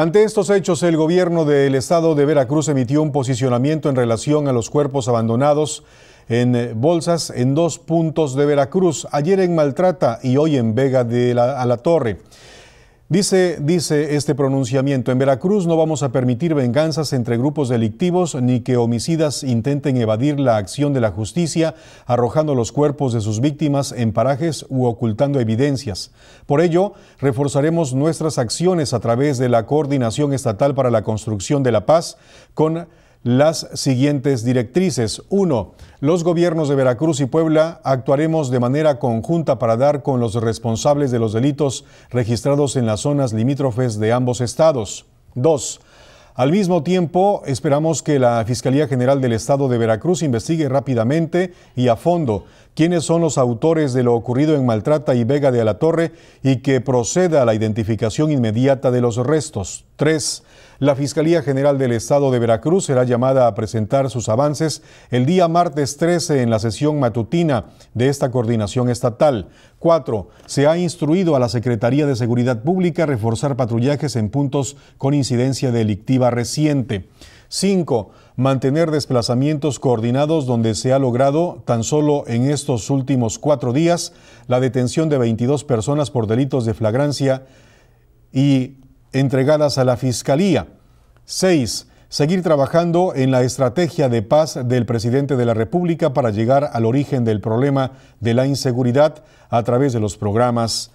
Ante estos hechos, el gobierno del estado de Veracruz emitió un posicionamiento en relación a los cuerpos abandonados en eh, bolsas en dos puntos de Veracruz, ayer en Maltrata y hoy en Vega de la, Torre. Dice, dice este pronunciamiento, en Veracruz no vamos a permitir venganzas entre grupos delictivos ni que homicidas intenten evadir la acción de la justicia arrojando los cuerpos de sus víctimas en parajes u ocultando evidencias. Por ello, reforzaremos nuestras acciones a través de la Coordinación Estatal para la Construcción de la Paz con las siguientes directrices. 1. Los gobiernos de Veracruz y Puebla actuaremos de manera conjunta para dar con los responsables de los delitos registrados en las zonas limítrofes de ambos estados. 2. Al mismo tiempo, esperamos que la Fiscalía General del Estado de Veracruz investigue rápidamente y a fondo quiénes son los autores de lo ocurrido en Maltrata y Vega de torre y que proceda a la identificación inmediata de los restos. 3. La Fiscalía General del Estado de Veracruz será llamada a presentar sus avances el día martes 13 en la sesión matutina de esta coordinación estatal. 4. Se ha instruido a la Secretaría de Seguridad Pública reforzar patrullajes en puntos con incidencia delictiva reciente. 5. Mantener desplazamientos coordinados donde se ha logrado, tan solo en estos últimos cuatro días, la detención de 22 personas por delitos de flagrancia y entregadas a la Fiscalía. 6. Seguir trabajando en la estrategia de paz del presidente de la República para llegar al origen del problema de la inseguridad a través de los programas